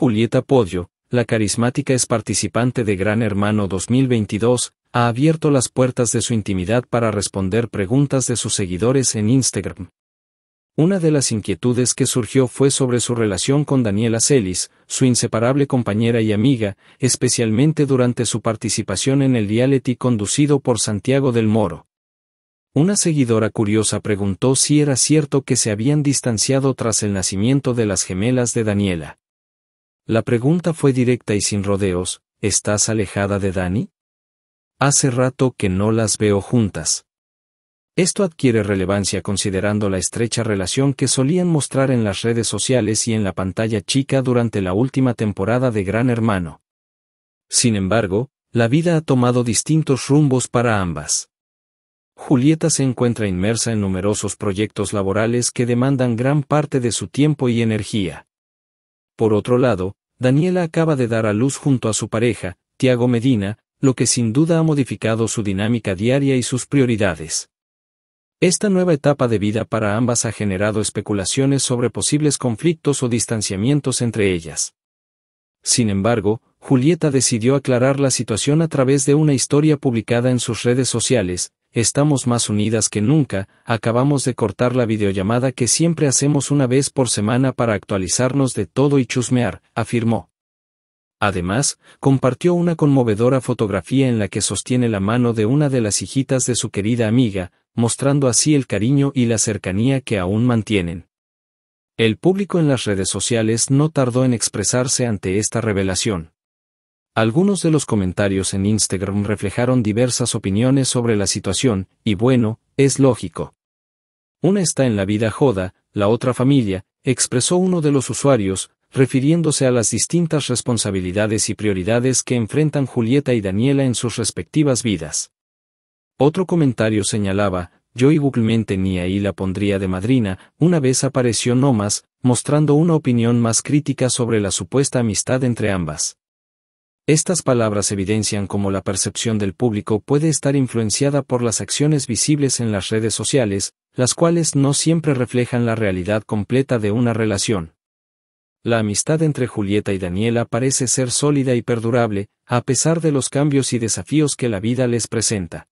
Julieta Podio, la carismática es participante de Gran Hermano 2022, ha abierto las puertas de su intimidad para responder preguntas de sus seguidores en Instagram. Una de las inquietudes que surgió fue sobre su relación con Daniela Celis, su inseparable compañera y amiga, especialmente durante su participación en el dialeti conducido por Santiago del Moro. Una seguidora curiosa preguntó si era cierto que se habían distanciado tras el nacimiento de las gemelas de Daniela. La pregunta fue directa y sin rodeos, ¿estás alejada de Dani? Hace rato que no las veo juntas. Esto adquiere relevancia considerando la estrecha relación que solían mostrar en las redes sociales y en la pantalla chica durante la última temporada de Gran Hermano. Sin embargo, la vida ha tomado distintos rumbos para ambas. Julieta se encuentra inmersa en numerosos proyectos laborales que demandan gran parte de su tiempo y energía. Por otro lado, Daniela acaba de dar a luz junto a su pareja, Tiago Medina, lo que sin duda ha modificado su dinámica diaria y sus prioridades. Esta nueva etapa de vida para ambas ha generado especulaciones sobre posibles conflictos o distanciamientos entre ellas. Sin embargo, Julieta decidió aclarar la situación a través de una historia publicada en sus redes sociales, estamos más unidas que nunca, acabamos de cortar la videollamada que siempre hacemos una vez por semana para actualizarnos de todo y chusmear, afirmó. Además, compartió una conmovedora fotografía en la que sostiene la mano de una de las hijitas de su querida amiga, mostrando así el cariño y la cercanía que aún mantienen. El público en las redes sociales no tardó en expresarse ante esta revelación. Algunos de los comentarios en Instagram reflejaron diversas opiniones sobre la situación, y bueno, es lógico. Una está en la vida joda, la otra familia, expresó uno de los usuarios, refiriéndose a las distintas responsabilidades y prioridades que enfrentan Julieta y Daniela en sus respectivas vidas. Otro comentario señalaba, yo igualmente ni ahí la pondría de madrina, una vez apareció más, mostrando una opinión más crítica sobre la supuesta amistad entre ambas. Estas palabras evidencian cómo la percepción del público puede estar influenciada por las acciones visibles en las redes sociales, las cuales no siempre reflejan la realidad completa de una relación. La amistad entre Julieta y Daniela parece ser sólida y perdurable, a pesar de los cambios y desafíos que la vida les presenta.